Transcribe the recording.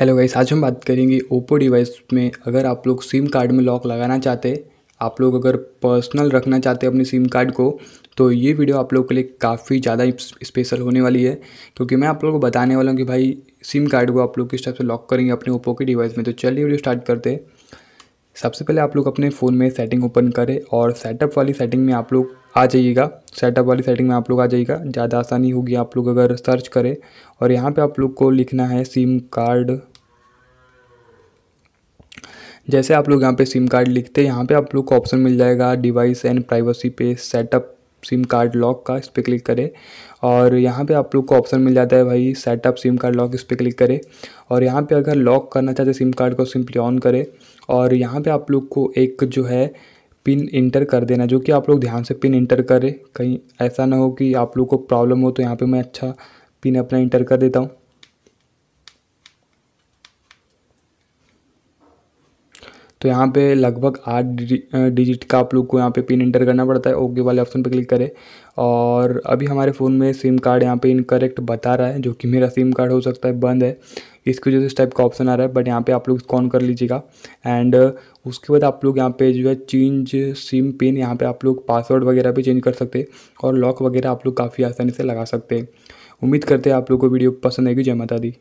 hello guys आज हम बात करेंगे ओप्पो डिवाइस में अगर आप लोग सिम कार्ड में लॉक लगाना चाहते आप लोग अगर पर्सनल रखना चाहते अपने सिम कार्ड को तो ये वीडियो आप लोग के लिए काफ़ी ज़्यादा स्पेशल होने वाली है क्योंकि मैं आप लोगों को बताने वाला हूँ कि भाई सिम कार्ड को आप लोग किस टाइप से लॉक करेंगे अपने ओप्पो के डिवाइस में तो चलिए वीडियो स्टार्ट करते हैं सबसे पहले आप लोग अपने फ़ोन में सेटिंग ओपन करें और सेटअप वाली सेटिंग में आप लोग आ जाइएगा सेटअप वाली सेटिंग में आप लोग आ जाइएगा ज़्यादा आसानी होगी आप लोग अगर सर्च करें और यहाँ पे आप लोग को लिखना है सिम कार्ड जैसे आप लोग यहाँ पे सिम कार्ड लिखते हैं यहाँ पे आप लोग को ऑप्शन मिल जाएगा डिवाइस एंड प्राइवेसी पे सेटअप सिम कार्ड लॉक का इस पर क्लिक करें और यहाँ पे आप लोग को ऑप्शन मिल जाता है भाई सेटअप सिम कार्ड लॉक इस पर क्लिक करें और यहाँ पे अगर लॉक करना चाहते सिम कार्ड को सिंपली ऑन करें और यहाँ पे आप लोग को एक जो है पिन इंटर कर देना जो कि आप लोग ध्यान से पिन इंटर करें कहीं ऐसा ना हो कि आप लोग को प्रॉब्लम हो तो यहाँ पर मैं अच्छा पिन अपना इंटर कर देता हूँ तो यहाँ पे लगभग आठ डिजिट का आप लोग को यहाँ पे पिन इंटर करना पड़ता है ओके वाले ऑप्शन पे क्लिक करें और अभी हमारे फ़ोन में सिम कार्ड यहाँ पे इनकरेक्ट बता रहा है जो कि मेरा सिम कार्ड हो सकता है बंद है इसकी वजह से इस टाइप का ऑप्शन आ रहा है बट यहाँ पे आप लोग इसको ऑन कर लीजिएगा एंड उसके बाद आप लोग यहाँ पे जो है चेंज सिम पिन यहाँ पे आप लोग पासवर्ड वगैरह भी चेंज कर सकते हैं और लॉक वगैरह आप लोग काफ़ी आसानी से लगा सकते हैं उम्मीद करते हैं आप लोग को वीडियो पसंद आएगी जय माता दी